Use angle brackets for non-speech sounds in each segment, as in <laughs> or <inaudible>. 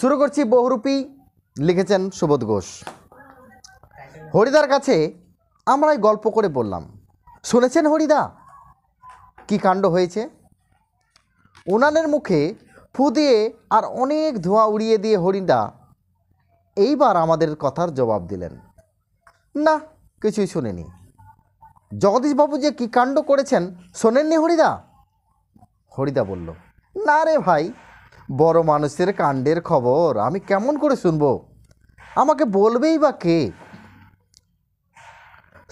শুরু করছি বহুরূপী লিখেছেন সুবোধ ঘোষ হরিদার কাছে আমরাই গল্প করে বললাম শুনেছেন হরিদা কি কাণ্ড হয়েছে উনানের মুখে ফু দিয়ে আর অনেক ধোঁয়া উড়িয়ে দিয়ে হরিদা এইবার আমাদের কথার জবাব দিলেন না কিছুই শুনেনি জগদীশবাবু যে কী কাণ্ড করেছেন শোনেননি হরিদা হরিদা বলল না রে ভাই বড় মানুষের কাণ্ডের খবর আমি কেমন করে শুনবো আমাকে বলবেই বা কে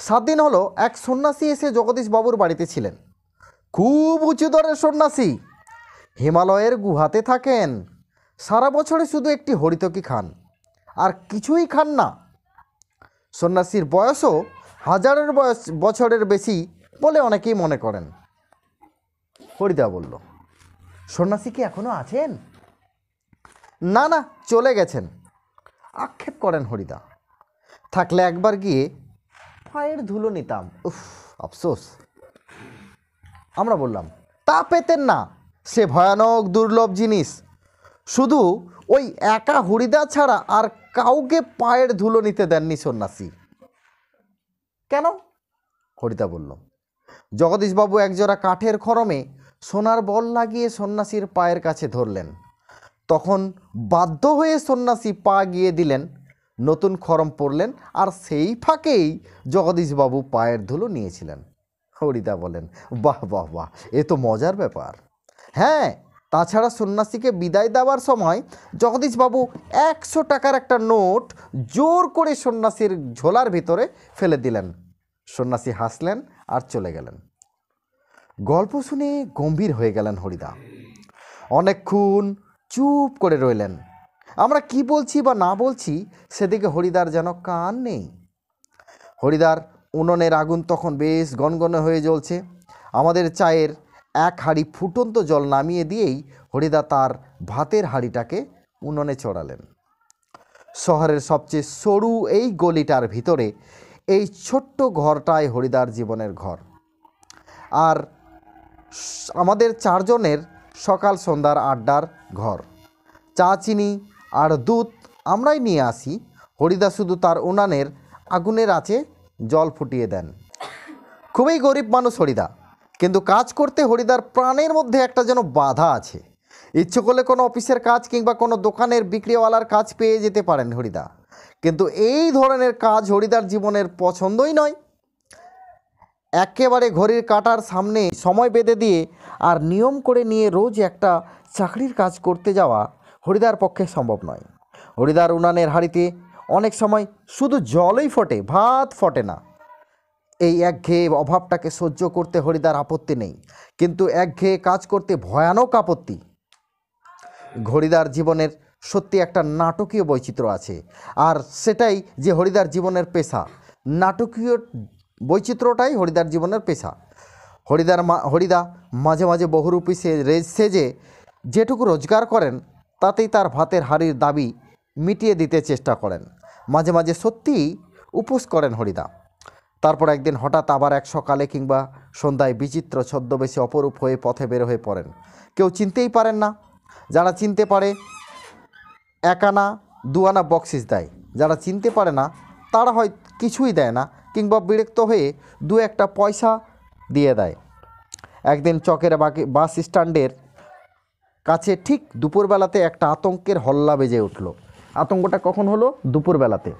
সাত দিন হলো এক সন্ন্যাসী এসে জগদীশ বাবুর বাড়িতে ছিলেন খুব উঁচু দরের সন্ন্যাসী হিমালয়ের গুহাতে থাকেন সারা বছরে শুধু একটি হরিতকি খান আর কিছুই খান না সন্ন্যাসীর বয়সও হাজারের বয়স বছরের বেশি বলে অনেকেই মনে করেন হরিদা বলল সন্ন্যাসী কি এখনও আছেন না না চলে গেছেন আক্ষেপ করেন হরিদা থাকলে একবার গিয়ে পায়ের ধুলো নিতাম উফ আফসোস আমরা বললাম তা পেতেন না সে ভয়ানক দুর্লভ জিনিস শুধু ওই একা হরিদা ছাড়া আর কাউকে পায়ের ধুলো নিতে দেননি সন্ন্যাসী কেন হরিদা বলল জগদীশবাবু একজোড়া কাঠের খরমে সোনার বল লাগিয়ে সন্ন্যাসীর পায়ের কাছে ধরলেন তখন বাধ্য হয়ে সন্ন্যাসী পা গিয়ে দিলেন নতুন খরম পড়লেন আর সেই ফাঁকেই জগদীশবাবু পায়ের ধুলো নিয়েছিলেন হরিদা বলেন বাহ বাহ বাহ এ তো মজার ব্যাপার হ্যাঁ তাছাড়া সন্ন্যাসীকে বিদায় দেওয়ার সময় জগদীশবাবু একশো টাকার একটা নোট জোর করে সন্ন্যাসীর ঝোলার ভিতরে ফেলে দিলেন সন্ন্যাসী হাসলেন আর চলে গেলেন গল্প শুনে গম্ভীর হয়ে গেলেন হরিদা অনেকক্ষণ চুপ করে রইলেন আমরা কি বলছি বা না বলছি সেদিকে হরিদার যেন কান নেই হরিদার উননের আগুন তখন বেশ গনগনে হয়ে জ্বলছে আমাদের চায়ের এক হাঁড়ি ফুটন্ত জল নামিয়ে দিয়েই হরিদা তার ভাতের হাঁড়িটাকে উননে চড়ালেন শহরের সবচেয়ে সরু এই গলিটার ভিতরে এই ছোট্ট ঘরটাই হরিদার জীবনের ঘর আর আমাদের চারজনের সকাল সন্ধ্যার আড্ডার ঘর চা চিনি আর দুধ আমরাই নিয়ে আসি হরিদা শুধু তার উনানের আগুনের আছে জল ফুটিয়ে দেন খুবই গরিব মানুষ হরিদা কিন্তু কাজ করতে হরিদার প্রাণের মধ্যে একটা যেন বাধা আছে ইচ্ছে করলে কোনো অফিসের কাজ কিংবা কোনো দোকানের বিক্রিওয়ালার কাজ পেয়ে যেতে পারেন হরিদা কিন্তু এই ধরনের কাজ হরিদার জীবনের পছন্দই নয় একেবারে ঘড়ির কাটার সামনে সময় বেঁধে দিয়ে আর নিয়ম করে নিয়ে রোজ একটা চাকরির কাজ করতে যাওয়া হরিদার পক্ষে সম্ভব নয় হরিদার উনানের হাড়িতে অনেক সময় শুধু জলই ফটে ভাত ফটে না এই একঘেয়ে অভাবটাকে সহ্য করতে হরিদার আপত্তি নেই কিন্তু একঘেয়ে কাজ করতে ভয়ানক আপত্তি হরিদার জীবনের সত্যি একটা নাটকীয় বৈচিত্র্য আছে আর সেটাই যে হরিদার জীবনের পেশা নাটকীয় বৈচিত্র্যটাই হরিদার জীবনের পেশা হরিদার মা হরিদা মাঝে মাঝে বহুরূপী সে রেজ সেজে যেটুকু রোজগার করেন তাতেই তার ভাতের হাড়ির দাবি মিটিয়ে দিতে চেষ্টা করেন মাঝে মাঝে সত্যিই উপোস করেন হরিদা তারপর একদিন হঠাৎ আবার এক সকালে কিংবা সন্ধ্যায় বিচিত্র ছদ্মবেশে অপরূপ হয়ে পথে বের হয়ে পড়েন কেউ চিনতেই পারেন না যারা চিনতে পারে একানা দুয়ানা বক্সিস দেয় যারা চিনতে পারে না তারা হয় কিছুই দেয় না কিংবা বিরক্ত হয়ে দু একটা পয়সা দিয়ে দেয় একদিন চকের বাকি বাস স্ট্যান্ডের কাছে ঠিক দুপুরবেলাতে একটা আতঙ্কের হল্লা বেজে উঠল আতঙ্কটা কখন হলো দুপুরবেলাতে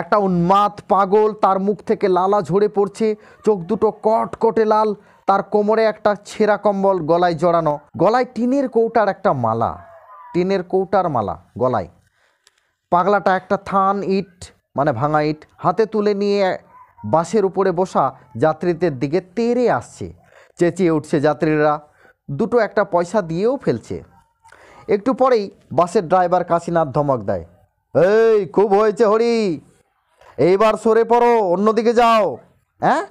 একটা উন্মাদ পাগল তার মুখ থেকে লালা ঝরে পড়ছে চোখ দুটো কটকটে লাল তার কোমরে একটা ছেঁড়া কম্বল গলায় জড়ানো গলায় টিনের কৌটার একটা মালা টিনের কৌটার মালা গলায় পাগলাটা একটা থান ইট মানে ভাঙা ইট হাতে তুলে নিয়ে বাসের উপরে বসা যাত্রীদের দিকে তেরে আসছে চেঁচিয়ে উঠছে যাত্রীরা দুটো একটা পয়সা দিয়েও ফেলছে একটু পরেই বাসের ড্রাইভার কাশীনাথ ধমক দেয় এই খুব হয়েছে হরি এইবার সরে পড়ো অন্যদিকে যাও হ্যাঁ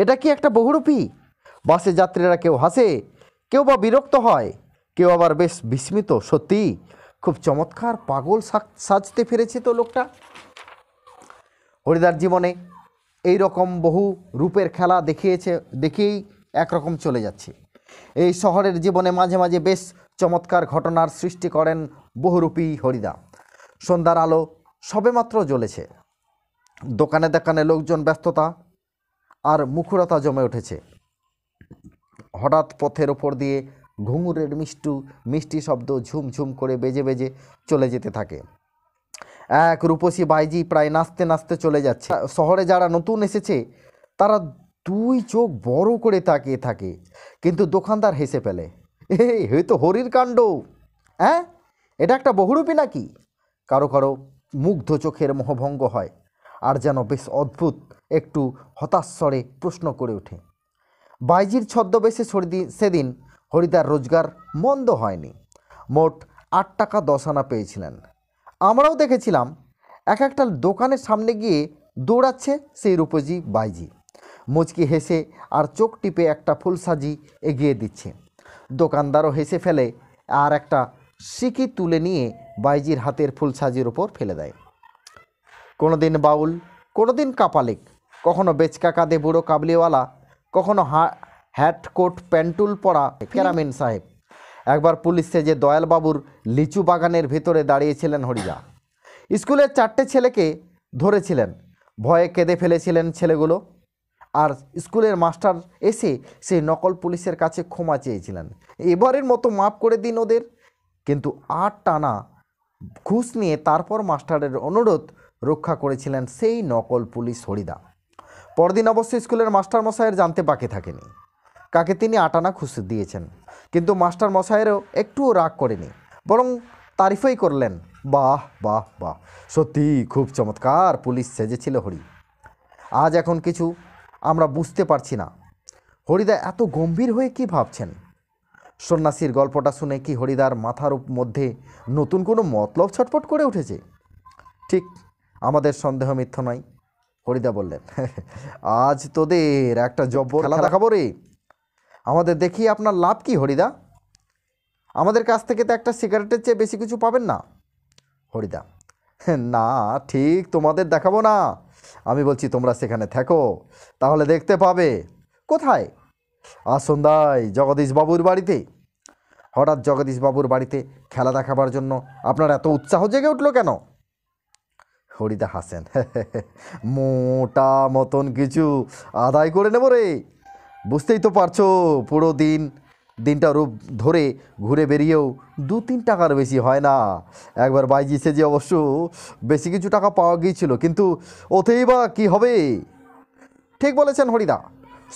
এটা কি একটা বহুরূপী বাসে যাত্রীরা কেউ হাসে কেউ বা বিরক্ত হয় কেউ আবার বেশ বিস্মিত সত্যি খুব চমৎকার পাগল সাজতে ফিরেছে তো লোকটা হরিদার জীবনে এই রকম বহু রূপের খেলা দেখিয়েছে দেখেই একরকম চলে যাচ্ছে এই শহরের জীবনে মাঝে মাঝে বেশ চমৎকার ঘটনার সৃষ্টি করেন বহুরূপী হরিদা সন্ধ্যার আলো সবেমাত্র জ্বলেছে দোকানে দোকানে লোকজন ব্যস্ততা আর মুখুরতা জমে উঠেছে হঠাৎ পথের ওপর দিয়ে ঘুঙুরের মিষ্টু মিষ্টি শব্দ ঝুমঝুম করে বেজে বেজে চলে যেতে থাকে এক রূপসী বাইজি প্রায় নাচতে নাচতে চলে যাচ্ছে শহরে যারা নতুন এসেছে তারা দুই চোখ বড় করে তাকিয়ে থাকে কিন্তু দোকানদার হেসে ফেলে এই হয়ে তো হরির কাণ্ড হ্যাঁ এটা একটা বহুরূপী নাকি কারো কারো মুগ্ধ চোখের মোহভঙ্গ হয় আর যেন বেশ অদ্ভুত একটু হতাশ্বরে প্রশ্ন করে ওঠে বাইজির ছদ্মবেশে সর্দি সেদিন হরিদার রোজগার মন্দ হয়নি মোট আট টাকা দশ আনা পেয়েছিলেন আমরাও দেখেছিলাম এক একটা দোকানের সামনে গিয়ে দৌড়াচ্ছে সেই রূপজি বাইজি মুচকি হেসে আর চোখ টিপে একটা ফুল সাজি এগিয়ে দিচ্ছে দোকানদারও হেসে ফেলে আর একটা সিকি তুলে নিয়ে বাইজির হাতের ফুলসাজির ওপর ফেলে দেয় কোনো দিন বাউল কোনো দিন কাপালিক কখনো বেচকা কাঁধে বুড়ো কাবলিওয়ালা কখনো হ্যাট কোট প্যান্টুল পরা ক্যারামেন সাহেব একবার পুলিশে যে দয়ালবাবুর লিচু বাগানের ভেতরে দাঁড়িয়েছিলেন হরিজা স্কুলের চারটে ছেলেকে ধরেছিলেন ভয়ে কেঁদে ফেলেছিলেন ছেলেগুলো আর স্কুলের মাস্টার এসে সেই নকল পুলিশের কাছে ক্ষমা চেয়েছিলেন এবারের মতো মাপ করে দিন ওদের কিন্তু আট টানা ঘুষ নিয়ে তারপর মাস্টারের অনুরোধ রক্ষা করেছিলেন সেই নকল পুলিশ হরিদা পরদিন অবশ্য স্কুলের মাস্টারমশাইয়ের জানতে বাকি থাকেনি কাকে তিনি আটানা খুশি দিয়েছেন কিন্তু মাস্টার মশাইয়েরও একটুও রাগ করেনি বরং তারিফই করলেন বাহ বাহ বাহ সত্যি খুব চমৎকার পুলিশ সেজেছিল হরি আজ এখন কিছু আমরা বুঝতে পারছি না হরিদা এত গম্ভীর হয়ে কি ভাবছেন সন্ন্যাসীর গল্পটা শুনে কি হরিদার মাথার মধ্যে নতুন কোনো মতলব ছটফট করে উঠেছে ঠিক আমাদের সন্দেহ মিথ্য নয় হরিদা বললেন <laughs> আজ তোদের একটা জব্বর খেলা দেখাবো রে আমাদের দেখি আপনার লাভ কি হরিদা আমাদের কাছ থেকে তো একটা সিগারেটের চেয়ে বেশি কিছু পাবেন না হরিদা না ঠিক তোমাদের দেখাবো না আমি বলছি তোমরা সেখানে থাকো তাহলে দেখতে পাবে কোথায় আজ সন্ধ্যায় জগদীশবাবুর বাড়িতে হঠাৎ জগদীশবাবুর বাড়িতে খেলা দেখাবার জন্য আপনার এত উৎসাহ জেগে উঠলো কেন হরিদা হাসেন মোটা মতন কিছু আদায় করে নেব রে বুঝতেই তো পারছো পুরো দিন দিনটা রূপ ধরে ঘুরে বেরিয়েও দু তিন টাকার বেশি হয় না একবার বাইজি সেজে অবশ্য বেশি কিছু টাকা পাওয়া গিয়েছিল কিন্তু ওতেই বা কী হবে ঠিক বলেছেন হরিদা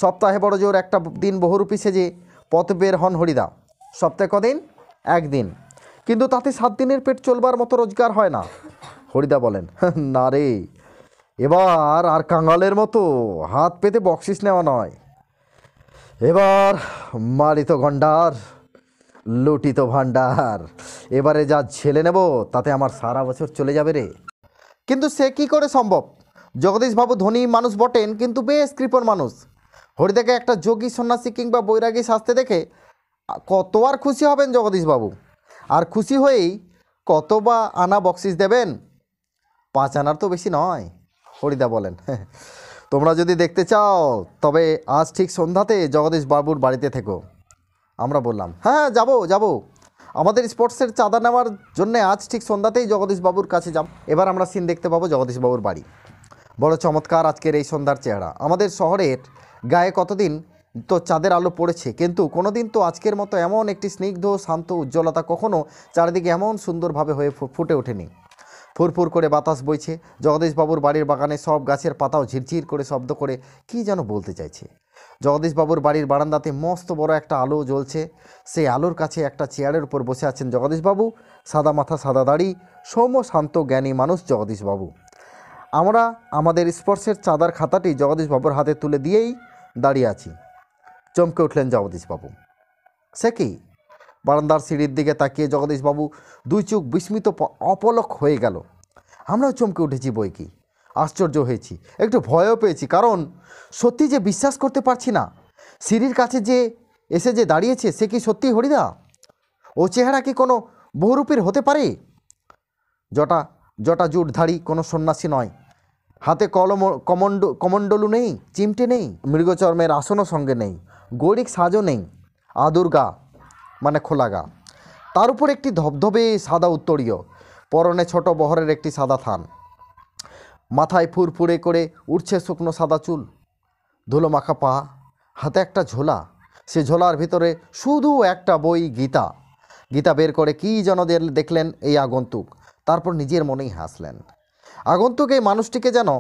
সপ্তাহে বড় জোর একটা দিন বহুরূপী সেজে পথ বের হন হরিদা সপ্তাহে কদিন একদিন কিন্তু তাতে সাত দিনের পেট চলবার মতো রোজগার হয় না হরিদা বলেন হ্যাঁ, না রে এবার আর কাঙালের মতো হাত পেতে বক্সিস নেওয়া নয় এবার মারিত গন্ডার লুটিত ভাণ্ডার এবারে যা ছেলে নেব তাতে আমার সারা বছর চলে যাবে রে কিন্তু সে কি করে সম্ভব জগদীশবাবু ধনী মানুষ বটেন কিন্তু বেশ কৃপণ মানুষ হরিদাকে একটা যোগী সন্ন্যাসী কিংবা বৈরাগী শাস্তে দেখে কত আর খুশি হবেন জগদীশবাবু আর খুশি হয়েই কত বা আনা বকশিস দেবেন পাঁচ আনার তো বেশি নয় হরিদা বলেন তোমরা যদি দেখতে চাও তবে আজ ঠিক সন্ধ্যাতে জগদীশ বাবুর বাড়িতে থেকো আমরা বললাম হ্যাঁ যাব যাব আমাদের স্পোর্টসের চাঁদা নেওয়ার জন্য আজ ঠিক সন্ধ্যাতেই জগদীশ বাবুর কাছে যাব এবার আমরা সিন দেখতে পাবো জগদীশ বাবুর বাড়ি বড় চমৎকার আজকের এই সন্ধ্যার চেহারা আমাদের শহরের গায়ে কতদিন তো চাঁদের আলো পড়েছে কিন্তু কোনো দিন তো আজকের মতো এমন একটি স্নিগ্ধ শান্ত উজ্জ্বলতা কখনও চারিদিকে এমন সুন্দরভাবে হয়ে ফুটে ওঠেনি ফুরফুর করে বাতাস বইছে জগদীশবাবুর বাড়ির বাগানে সব গাছের পাতাও ঝিরঝির করে শব্দ করে কি যেন বলতে চাইছে জগদীশবাবুর বাড়ির বারান্দাতে মস্ত বড় একটা আলো জ্বলছে সেই আলোর কাছে একটা চেয়ারের উপর বসে আছেন জগদীশবাবু সাদা মাথা সাদা দাড়ি সৌম শান্ত জ্ঞানী মানুষ জগদীশবাবু আমরা আমাদের স্পর্শের চাঁদার খাতাটি জগদীশবাবুর হাতে তুলে দিয়েই দাঁড়িয়ে আছি চমকে উঠলেন জগদীশবাবু সে কি বারান্দার সিঁড়ির দিকে তাকিয়ে জগদীশবাবু দুই চোখ বিস্মিত অপলক হয়ে গেল আমরাও চমকে উঠেছি বই কি আশ্চর্য হয়েছি একটু ভয়ও পেয়েছি কারণ সত্যি যে বিশ্বাস করতে পারছি না সিঁড়ির কাছে যে এসে যে দাঁড়িয়েছে সে কি সত্যি হরিদা ও চেহারা কি কোনো বহুরূপীর হতে পারে জটা জটা জুটধারী কোনো সন্ন্যাসী নয় হাতে কলম কমণ্ড কমণ্ডলু নেই চিমটে নেই মৃগচর্মের আসনও সঙ্গে নেই গৌরিক সাজও নেই আদুর্গা মানে খোলাগা তার উপর একটি ধবধবে সাদা উত্তরীয় পরনে ছোট বহরের একটি সাদা থান মাথায় ফুরফুরে করে উঠছে শুকনো সাদা চুল ধুলো মাখা পা হাতে একটা ঝোলা সে ঝোলার ভিতরে শুধু একটা বই গীতা গীতা বের করে কী যেন দেখলেন এই আগন্তুক তারপর নিজের মনেই হাসলেন আগন্তুক এই মানুষটিকে যেন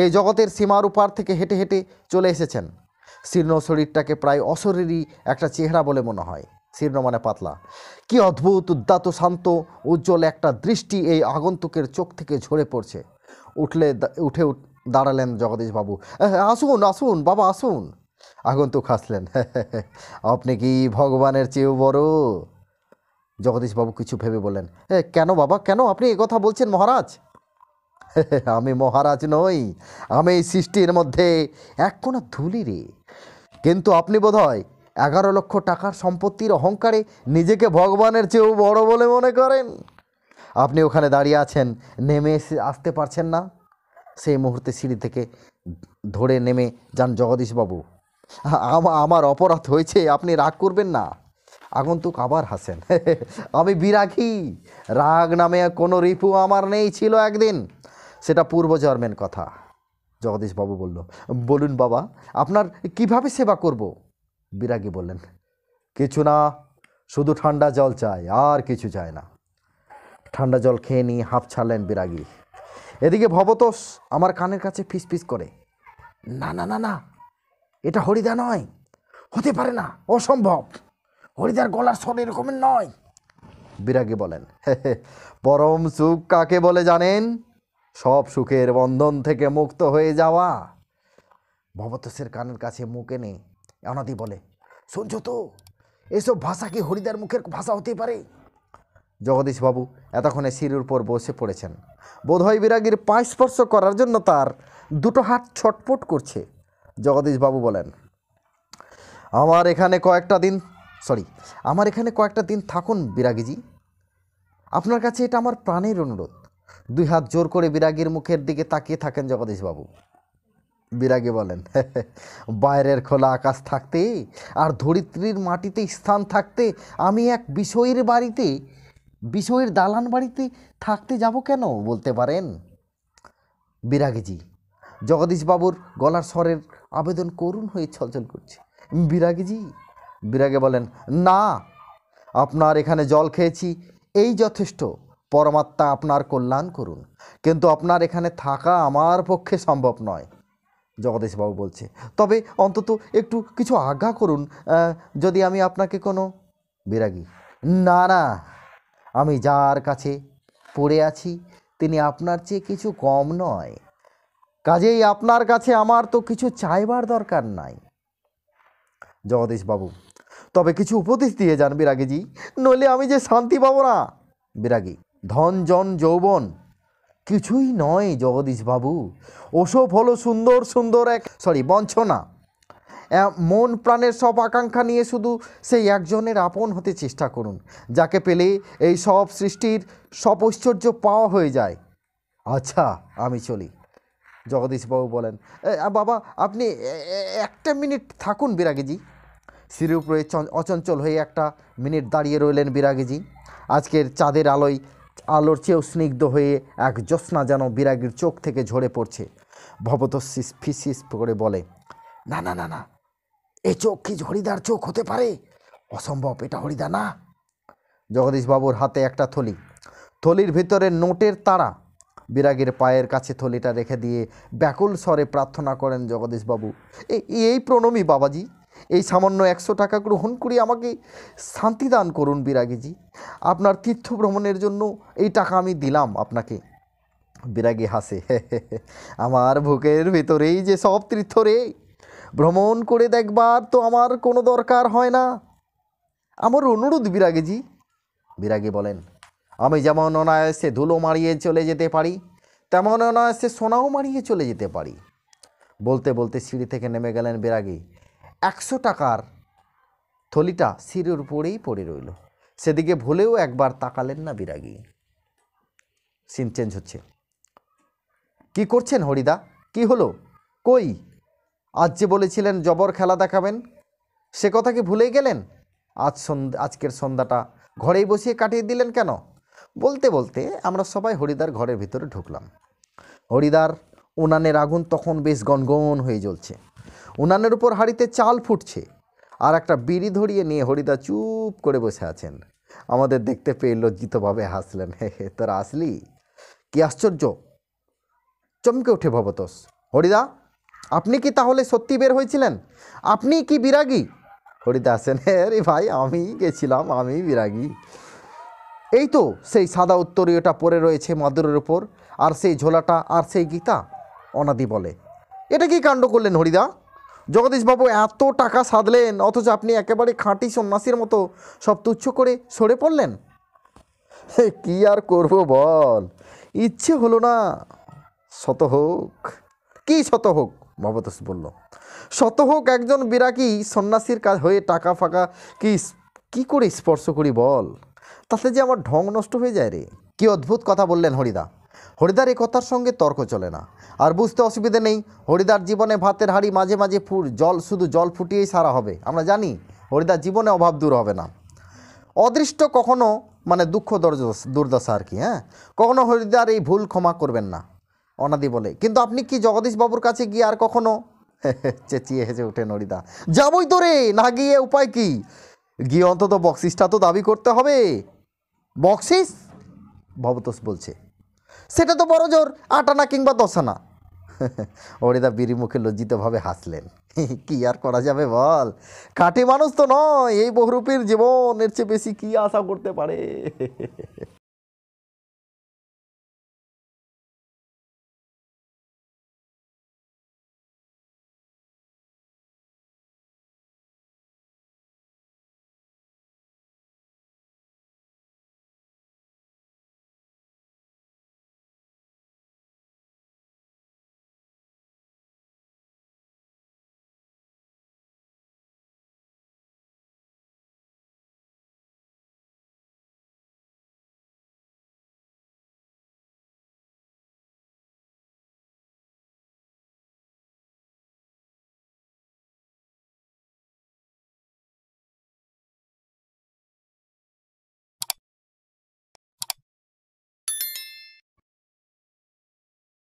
এই জগতের সীমার উপার থেকে হেঁটে হেঁটে চলে এসেছেন শীর্ণ শরীরটাকে প্রায় অশরীরই একটা চেহারা বলে মনে হয় শীর্ণ মানে পাতলা কি অদ্ভুত উদ্দাত শান্ত উজ্জ্বল একটা দৃষ্টি এই আগন্তুকের চোখ থেকে ঝরে পড়ছে উঠলে উঠে দাঁড়ালেন জগদীশবাবু আসুন আসুন বাবা আসুন আগন্তুক হাসলেন <laughs> আপনি কি ভগবানের চেয়েও বড় জগদীশবাবু কিছু ভেবে বলেন কেন বাবা কেন আপনি এ কথা বলছেন মহারাজ <laughs> আমি মহারাজ নই আমি সৃষ্টির মধ্যে এক কোনো ধুলি রে কিন্তু আপনি বোধহয় এগারো লক্ষ টাকার সম্পত্তির অহংকারে নিজেকে ভগবানের চেয়েও বড় বলে মনে করেন আপনি ওখানে দাঁড়িয়ে আছেন নেমে এসে আসতে পারছেন না সেই মুহূর্তে সিঁড়ি থেকে ধরে নেমে যান জগদীশবাবু আমার অপরাধ হয়েছে আপনি রাগ করবেন না আগন্তুক আবার হাসেন <laughs> আমি বিরাগী রাগ নামে কোনো রিপু আমার নেই ছিল একদিন সেটা পূর্বজন্মের কথা জগদীশবাবু বলল বলুন বাবা আপনার কিভাবে সেবা করবো বিরাগী বললেন কিছু না শুধু ঠান্ডা জল চাই আর কিছু চায় না ঠান্ডা জল খেয়ে নিয়ে হাঁপ ছাড়লেন বিরাগী এদিকে ভবতোষ আমার কানের কাছে ফিস করে না না না না এটা হরিদা নয় হতে পারে না অসম্ভব হরিদার গলার স্বর এরকম নয় বিরাগী বলেন পরম সুখ কাকে বলে জানেন সব সুখের বন্ধন থেকে মুক্ত হয়ে যাওয়া ভবতোষের কানের কাছে মুখ এনে অনাদি বলে শুনছ তো এসব ভাষা কি হরিদার মুখের ভাষা হতে পারে জগদীশবাবু এতক্ষণে সিঁড়ির উপর বসে পড়েছেন বোধহয় বিরাগীর পায়ে স্পর্শ করার জন্য তার দুটো হাত ছটপট করছে জগদীশবাবু বলেন আমার এখানে কয়েকটা দিন সরি আমার এখানে কয়েকটা দিন থাকুন বিরাগীজি আপনার কাছে এটা আমার প্রাণের অনুরোধ দুই হাত জোর করে বিরাগীর মুখের দিকে তাকিয়ে থাকেন জগদীশবাবু বিরাগে বলেন <laughs> বাইরের খোলা আকাশ থাকতে আর ধরিত্রীর মাটিতে স্থান থাকতে আমি এক বিষয়ের বাড়িতে বিষয়ের দালান বাড়িতে থাকতে যাব কেন বলতে পারেন বিরাগীজি জগদীশবাবুর গলার স্বরের আবেদন করুণ হয়ে ছলছল করছে বিরাগীজি বিরাগে বলেন না আপনার এখানে জল খেয়েছি এই যথেষ্ট পরমাত্মা আপনার কল্যাণ করুন কিন্তু আপনার এখানে থাকা আমার পক্ষে সম্ভব নয় জগদীশবাবু বলছে তবে অন্তত একটু কিছু আজ্ঞা করুন যদি আমি আপনাকে কোনো বিরাগী না না আমি যার কাছে পড়ে আছি তিনি আপনার চেয়ে কিছু কম নয় কাজেই আপনার কাছে আমার তো কিছু চাইবার দরকার নাই জগদীশবাবু তবে কিছু উপদেশ দিয়ে যান বিরাগীজি নইলে আমি যে শান্তি পাবো না বিরাগী ধন জন যৌবন কিছুই নয় জগদীশবাবু ওসব হলো সুন্দর সুন্দর এক সরি বঞ্চনা মন প্রাণের সব আকাঙ্ক্ষা নিয়ে শুধু সেই একজনের আপন হতে চেষ্টা করুন যাকে পেলে এই সব সৃষ্টির সব ঐশ্বর্য পাওয়া হয়ে যায় আচ্ছা আমি চলি জগদীশবাবু বলেন বাবা আপনি একটা মিনিট থাকুন বিরাগীজি সিঁড়ির উপরে অচঞ্চল হয়ে একটা মিনিট দাঁড়িয়ে রইলেন বিরাগীজি আজকের চাঁদের আলোয় আলোর চেয়েও স্নিগ্ধ হয়ে এক জ্যোৎস্না যেন বিরাগীর চোখ থেকে ঝরে পড়ছে ভবতস্যি ফিসিস করে বলে না না না না এ চোখ কি হরিদার চোখ হতে পারে অসম্ভব এটা হরিদা না জগদীশবাবুর হাতে একটা থলি থলির ভিতরে নোটের তারা বিরাগীর পায়ের কাছে থলিটা রেখে দিয়ে ব্যাকুল স্বরে প্রার্থনা করেন জগদীশবাবু এই প্রণমী বাবাজি এই সামান্য একশো টাকা গ্রহণ করে আমাকে শান্তি দান করুন বিরাগীজি আপনার তীর্থ ভ্রমণের জন্য এই টাকা আমি দিলাম আপনাকে বিরাগী হাসে আমার বুকের ভেতরেই যে সব তীর্থ রে ভ্রমণ করে দেখবার তো আমার কোনো দরকার হয় না আমার অনুরোধ বিরাগীজি বিরাগী বলেন আমি যেমন অনায়াসে ধুলো মারিয়ে চলে যেতে পারি তেমন অনায়াসে সোনাও মারিয়ে চলে যেতে পারি বলতে বলতে সিঁড়ি থেকে নেমে গেলেন বিরাগী একশো টাকার থলিটা সিঁড়ির উপরেই পড়ে রইল সেদিকে ভুলেও একবার তাকালেন না বিরাগী সিন চেঞ্জ হচ্ছে কি করছেন হরিদা কি হলো কই আজ যে বলেছিলেন জবর খেলা দেখাবেন সে কথা কি ভুলেই গেলেন আজ সন্ধ্যা আজকের সন্ধ্যাটা ঘরেই বসিয়ে কাটিয়ে দিলেন কেন বলতে বলতে আমরা সবাই হরিদার ঘরের ভিতরে ঢুকলাম হরিদার উনানের আগুন তখন বেশ গনগন হয়ে জ্বলছে উনানের উপর হাড়িতে চাল ফুটছে আর একটা বিড়ি ধরিয়ে নিয়ে হরিদা চুপ করে বসে আছেন আমাদের দেখতে পেয়ে লজ্জিতভাবে হাসলেন হে হে তোরা আসলি কি আশ্চর্য চমকে উঠে ভবতোষ হরিদা আপনি কি তাহলে সত্যি বের হয়েছিলেন আপনি কি বিরাগী হরিদা আসেন হ্যাঁ রে ভাই আমি গেছিলাম আমি বিরাগী এই তো সেই সাদা উত্তরীয়টা পরে রয়েছে মাদুরের উপর আর সেই ঝোলাটা আর সেই গীতা অনাদি বলে এটা কি কাণ্ড করলেন হরিদা জগদীশবাবু এত টাকা সাধলেন অথচ আপনি একেবারে খাঁটি সন্ন্যাসীর মতো সব তুচ্ছ করে সরে পড়লেন কি আর করব বল ইচ্ছে হলো না শত হোক কি শত হোক মমতাস বলল শত হোক একজন বিরাকি সন্ন্যাসীর কাজ হয়ে টাকা ফাঁকা কি কি করে স্পর্শ করি বল তাতে যে আমার ঢং নষ্ট হয়ে যায় রে কি অদ্ভুত কথা বললেন হরিদা হরিদার এ কথার সঙ্গে তর্ক চলে না আর বুঝতে অসুবিধে নেই হরিদার জীবনে ভাতের হাড়ি মাঝে মাঝে ফুর জল শুধু জল ফুটিয়েই সারা হবে আমরা জানি হরিদার জীবনে অভাব দূর হবে না অদৃষ্ট কখনো মানে দুঃখ দুর্দশা আর কি হ্যাঁ কখনো হরিদার এই ভুল ক্ষমা করবেন না অনাদি বলে কিন্তু আপনি কি জগদীশবাবুর কাছে গিয়ে আর কখনো <laughs> চেঁচিয়ে হেসে ওঠেন হরিদা যাবই তো রে না গিয়ে উপায় কি গিয়ে অন্তত বক্সিসটা তো দাবি করতে হবে বক্সিস ভবতোষ বলছে সেটা তো বড় জোর আটানা কিংবা দশানা <laughs> অরিদা মুখে লজ্জিতভাবে হাসলেন <laughs> কি আর করা যাবে বল কাঠি মানুষ তো নয় এই বহুরূপীর জীবনের চেয়ে বেশি কি আশা করতে পারে <laughs>